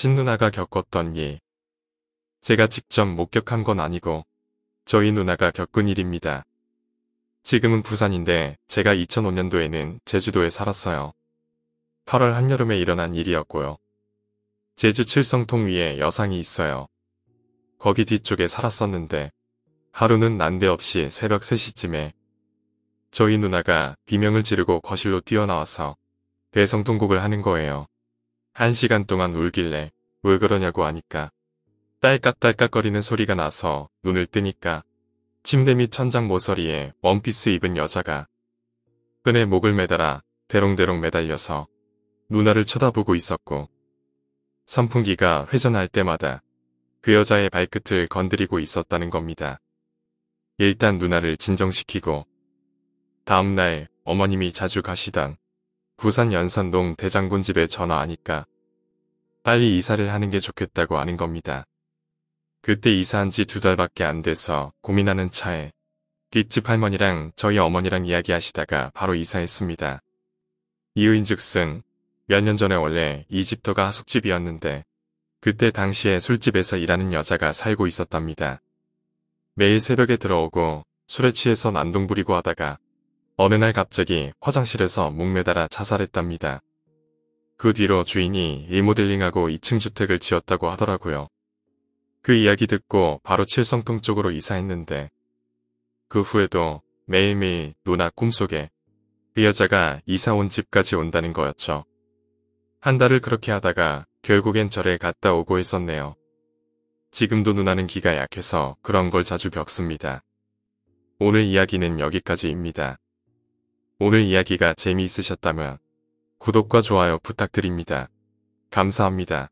친누나가 겪었던 일. 제가 직접 목격한 건 아니고 저희 누나가 겪은 일입니다. 지금은 부산인데 제가 2005년도에는 제주도에 살았어요. 8월 한여름에 일어난 일이었고요. 제주 칠성통 위에 여상이 있어요. 거기 뒤쪽에 살았었는데 하루는 난데없이 새벽 3시쯤에 저희 누나가 비명을 지르고 거실로 뛰어나와서 대성통곡을 하는 거예요. 한 시간 동안 울길래 왜 그러냐고 하니까 딸깍딸깍거리는 소리가 나서 눈을 뜨니까 침대 밑 천장 모서리에 원피스 입은 여자가 끈에 목을 매달아 대롱대롱 매달려서 누나를 쳐다보고 있었고 선풍기가 회전할 때마다 그 여자의 발끝을 건드리고 있었다는 겁니다. 일단 누나를 진정시키고 다음날 어머님이 자주 가시던 부산 연산동 대장군 집에 전화하니까 빨리 이사를 하는 게 좋겠다고 하는 겁니다. 그때 이사한 지 두 달밖에 안 돼서 고민하는 차에 뒷집 할머니랑 저희 어머니랑 이야기하시다가 바로 이사했습니다. 이유인즉슨 몇 년 전에 원래 이 집터가 하숙집이었는데 그때 당시에 술집에서 일하는 여자가 살고 있었답니다. 매일 새벽에 들어오고 술에 취해서 난동 부리고 하다가 어느 날 갑자기 화장실에서 목매달아 자살했답니다. 그 뒤로 주인이 리모델링하고 2층 주택을 지었다고 하더라고요. 그 이야기 듣고 바로 칠성동 쪽으로 이사했는데 그 후에도 매일매일 누나 꿈속에 그 여자가 이사 온 집까지 온다는 거였죠. 한 달을 그렇게 하다가 결국엔 절에 갔다 오고 했었네요. 지금도 누나는 기가 약해서 그런 걸 자주 겪습니다. 오늘 이야기는 여기까지입니다. 오늘 이야기가 재미있으셨다면 구독과 좋아요 부탁드립니다. 감사합니다.